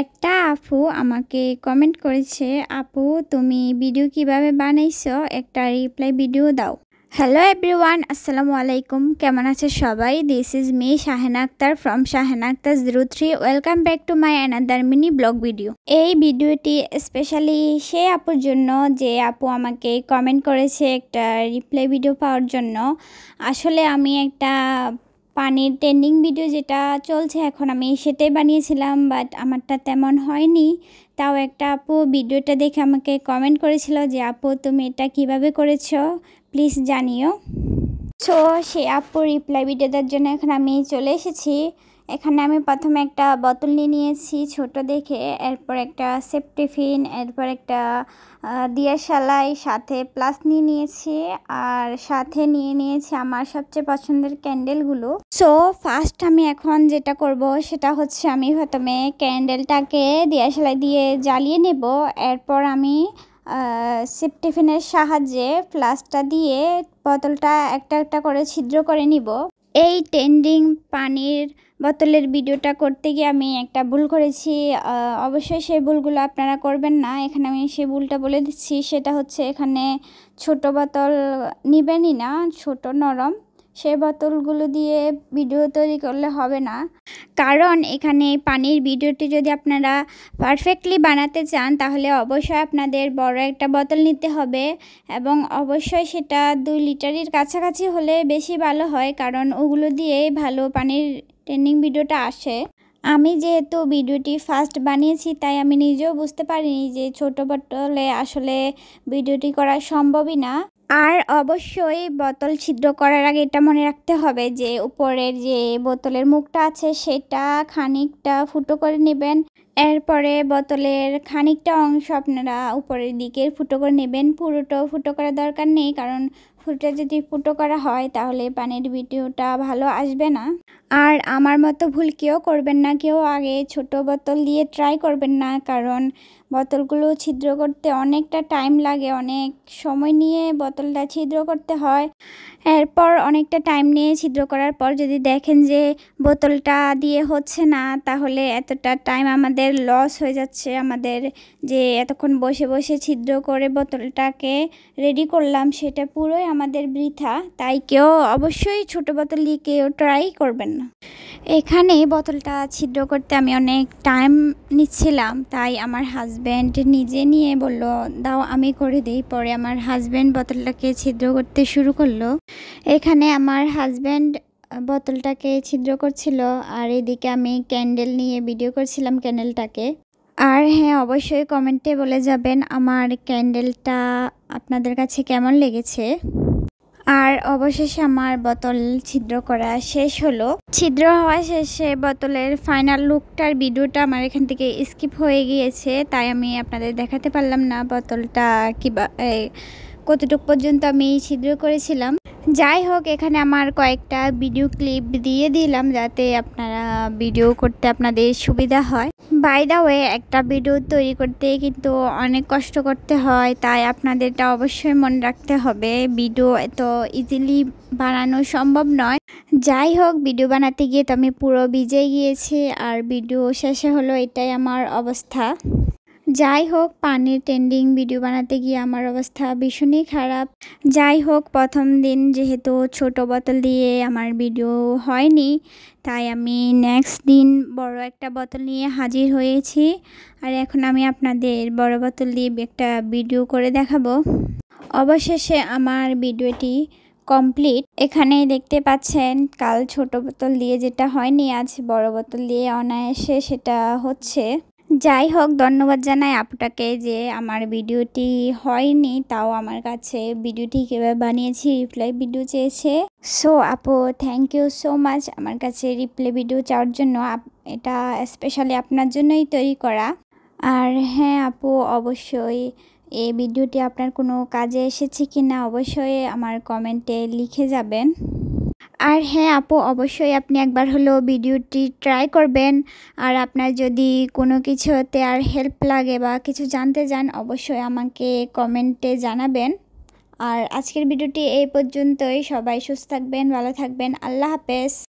একটা আপু আমাকে কমেন্ট করেছে আপু তুমি ভিডিও কিভাবে বানাইছো একটা রিপ্লাই ভিডিও দাও হ্যালো এভরিওয়ান আসসালামু আলাইকুম কেমন আছে সবাই this is me Shaheen Akhtar from Shaheen Akhtar zero three welcome back to my another mini blog video এই ভিডিওটি স্পেশালি সে আপুর জন্য যে আপু আমাকে কমেন্ট করেছে একটা রিপ্লাই ভিডিও পাওয়ার জন্য আসলে আমি একটা পানির ট্রেন্ডিং ভিডিও যেটা চলছে এখন আমি সেটাই বানিয়েছিলাম বাট আমারটা তেমন হয়নি তাও একটা আপু ভিডিওটা দেখে আমাকে কমেন্ট করেছিল যে আপু তুমি এটা কিভাবে করেছো প্লিজ জানিও সো সে আপু রিপ্লাই ভিডিও দেওয়ার জন্য এখন আমি চলে এসেছি এখানে আমি প্রথমে একটা বোতল নিয়ে নিয়েছি ছোট দেখে এরপর একটা সেপটিফিন এরপর একটা দিয়া শালাই সাথে প্লাস নিয়ে নিয়েছি আর সাথে নিয়ে নিয়েছি আমার সবচেয়ে পছন্দের ক্যান্ডেলগুলো সো ফার্স্ট আমি এখন যেটা করব সেটা হচ্ছে আমি প্রথমে ক্যান্ডেলটাকে দিয়া শালাই দিয়ে জ্বালিয়ে নেব এরপর আমি সেপটিফিনের সাহায্যে প্লাসটা দিয়ে বোতলটা একটা একটা করে ছিদ্র করে নিব এই ট্রেন্ডিং পানির বোতলের ভিডিওটা করতে গিয়ে আমি একটা ভুল করেছি অবশ্যই সেই ভুলগুলো আপনারা করবেন না এখানে আমি সেই ভুলটা বলে দিচ্ছি সেটা হচ্ছে এখানে ছোট বোতল নেবেনই না ছোট নরম সে বোতলগুলো দিয়ে ভিডিও তৈরি করলে হবে না কারণ এখানে পানির ভিডিওটি যদি আপনারা পারফেক্টলি বানাতে চান তাহলে অবশ্যই আপনাদের বড় একটা বোতল নিতে হবে এবং অবশ্যই সেটা দুই লিটারের কাছাকাছি হলে বেশি ভালো হয় কারণ ওগুলো দিয়েই ভালো পানির ট্রেনিং ভিডিওটা আসে আমি যেহেতু ভিডিওটি ফার্স্ট বানিয়েছি তাই আমি নিজেও বুঝতে পারিনি যে ছোট বটলে আসলে ভিডিওটি করা সম্ভবই না আর অবশ্যই বোতল ছিদ্র করার আগে এটা মনে রাখতে হবে যে উপরের যে বোতলের মুখটা আছে সেটা খানিকটা ফুটো করে নেবেন এরপরে বোতলের খানিকটা অংশ আপনারা উপরের দিকে ফুটো করে নেবেন পুরোটা ফুটো করার দরকার নেই কারণ ফুলটা যদি ফুটো করা হয় তাহলে পানির ভিডিওটা ভালো আসবে না আর আমার মতো ভুল কেউ করবেন না কেউ আগে ছোট বোতল দিয়ে ট্রাই করবেন না কারণ বোতলগুলো ছিদ্র করতে অনেকটা টাইম লাগে অনেক সময় নিয়ে বোতলটা ছিদ্র করতে হয় এরপর অনেকটা টাইম নিয়ে ছিদ্র করার পর যদি দেখেন যে বোতলটা দিয়ে হচ্ছে না তাহলে এতটা টাইম আমাদের লস হয়ে যাচ্ছে আমাদের যে এতক্ষণ বসে বসে ছিদ্র করে বোতলটাকে রেডি করলাম সেটা পুরোই আমাদের বৃথা তাই কেউ অবশ্যই ছোট বোতল দিয়ে কেউ ট্রাই করবেন না এখানে বোতলটা ছিদ্র করতে আমি অনেক টাইম নিচ্ছিলাম তাই আমার হাজব্যান্ড নিজে নিয়ে বলল দাও আমি করে দিই পরে আমার হাজব্যান্ড বোতলটাকে ছিদ্র করতে শুরু করলো এখানে আমার হাজব্যান্ড বোতলটাকে ছিদ্র করছিল আর এদিকে আমি ক্যান্ডেল নিয়ে ভিডিও করছিলাম ক্যান্ডেলটাকে আর হ্যাঁ অবশ্যই কমেন্টে বলে যাবেন আমার ক্যান্ডেলটা আপনাদের কাছে কেমন লেগেছে আর অবশেষে আমার বোতল ছিদ্র করা শেষ হলো ছিদ্র হওয়া শেষে বোতলের ফাইনাল লুকটার ভিডিওটা আমার এখান থেকে স্কিপ হয়ে গিয়েছে তাই আমি আপনাদের দেখাতে পারলাম না বোতলটা কিবা কতটুক পর্যন্ত আমি ছিদ্র করেছিলাম যাই হোক এখানে আমার কয়েকটা ভিডিও ক্লিপ দিয়ে দিলাম যাতে আপনারা ভিডিও করতে আপনাদের সুবিধা হয় বাই দা ওয়ে একটা ভিডিও তৈরি করতে কিন্তু অনেক কষ্ট করতে হয় তাই আপনাদেরটা অবশ্যই মনে রাখতে হবে ভিডিও এত ইজিলি বানানো সম্ভব নয় যাই হোক ভিডিও বানাতে গিয়ে তো আমি পুরো ভিজে গিয়েছি আর ভিডিও শেষে হলো এটাই আমার অবস্থা যাই হোক পানির ট্রেন্ডিং ভিডিও বানাতে গিয়ে আমার অবস্থা ভীষণই খারাপ যাই হোক প্রথম দিন যেহেতু ছোট বোতল দিয়ে আমার ভিডিও হয়নি তাই আমি নেক্সট দিন বড় একটা বোতল নিয়ে হাজির হয়েছি আর এখন আমি আপনাদের বড় বোতল দিয়ে একটা ভিডিও করে দেখাবো অবশেষে আমার ভিডিওটি কমপ্লিট এখানে দেখতে পাচ্ছেন কাল ছোট বোতল দিয়ে যেটা হয়নি আজ বড় বোতল দিয়ে অনায়াসে সেটা হচ্ছে যাই হোক ধন্যবাদ জানাই আপনাকে যে আমার ভিডিওটি হয়নি তাও আমার কাছে ভিডিওটি কীভাবে বানিয়েছি রিপ্লাই ভিডিও চেয়েছে সো আপু থ্যাংক ইউ সো মাচ আমার কাছে রিপ্লাই ভিডিও চাওয়ার জন্য এটা স্পেশালি আপনার জন্যই তৈরি করা আর হ্যাঁ আপু অবশ্যই এই ভিডিওটি আপনার কোনো কাজে এসেছে কি না অবশ্যই আমার কমেন্টে লিখে যাবেন আর হ্যাঁ আপু অবশ্যই আপনি একবার হলো ভিডিওটি ট্রাই করবেন আর আপনার যদি কোনো কিছুতে আর হেল্প লাগে বা কিছু জানতে চান অবশ্যই আমাকে কমেন্টে জানাবেন আর আজকের ভিডিওটি এই পর্যন্তই সবাই সুস্থ থাকবেন ভালো থাকবেন আল্লাহ হাফেজ